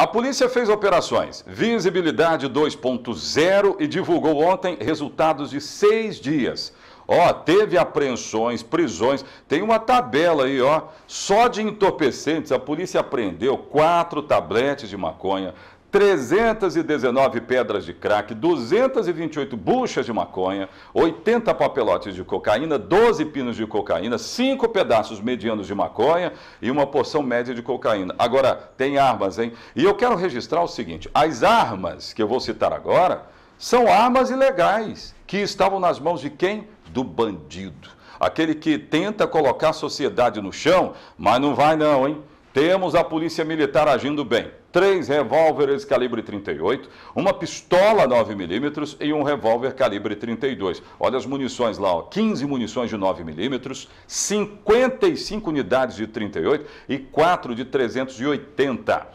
A polícia fez operações Visibilidade 2.0 e divulgou ontem resultados de seis dias. Ó, teve apreensões, prisões, tem uma tabela aí, ó. Só de entorpecentes, a polícia apreendeu quatro tabletes de maconha, 319 pedras de crack, 228 buchas de maconha, 80 papelotes de cocaína, 12 pinos de cocaína, 5 pedaços medianos de maconha e uma porção média de cocaína. Agora, tem armas, hein? E eu quero registrar o seguinte: as armas que eu vou citar agora são armas ilegais que estavam nas mãos de quem? Do bandido. Aquele que tenta colocar a sociedade no chão, mas não vai, não, hein? Temos a polícia militar agindo bem. Três revólveres calibre 38, uma pistola 9mm e um revólver calibre 32. Olha as munições lá, ó. 15 munições de 9mm, 55 unidades de 38 e 4 de 380.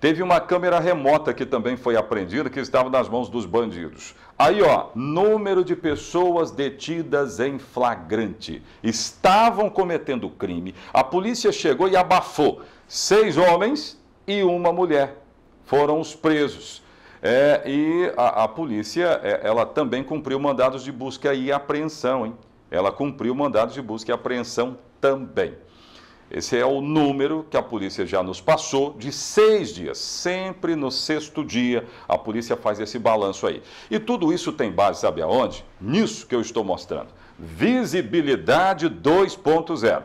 Teve uma câmera remota que também foi apreendida, que estava nas mãos dos bandidos. Aí, ó, número de pessoas detidas em flagrante. Estavam cometendo crime. A polícia chegou e abafou. Seis homens e uma mulher foram os presos. É, e a, a polícia, é, ela também cumpriu mandados de busca e apreensão, hein? Ela cumpriu mandados de busca e apreensão também. Esse é o número que a polícia já nos passou de seis dias. Sempre no sexto dia a polícia faz esse balanço aí. E tudo isso tem base, sabe aonde? Nisso que eu estou mostrando. Visibilidade 2.0.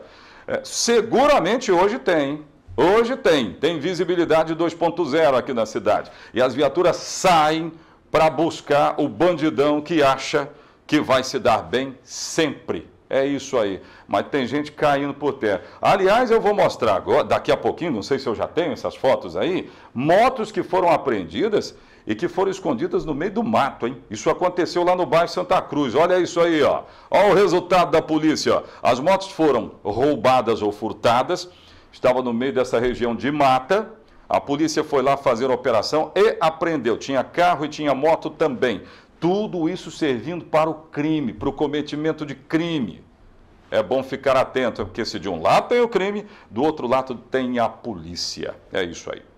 É, seguramente hoje tem. Hoje tem. Tem visibilidade 2.0 aqui na cidade. E as viaturas saem para buscar o bandidão que acha que vai se dar bem sempre é isso aí. Mas tem gente caindo por terra. Aliás, eu vou mostrar agora, daqui a pouquinho, não sei se eu já tenho essas fotos aí, motos que foram apreendidas e que foram escondidas no meio do mato, hein? Isso aconteceu lá no bairro Santa Cruz. Olha isso aí, ó. Olha o resultado da polícia. As motos foram roubadas ou furtadas. Estava no meio dessa região de mata. A polícia foi lá fazer a operação e apreendeu. Tinha carro e tinha moto também. Tudo isso servindo para o crime, para o cometimento de crime. É bom ficar atento, porque se de um lado tem o crime, do outro lado tem a polícia. É isso aí.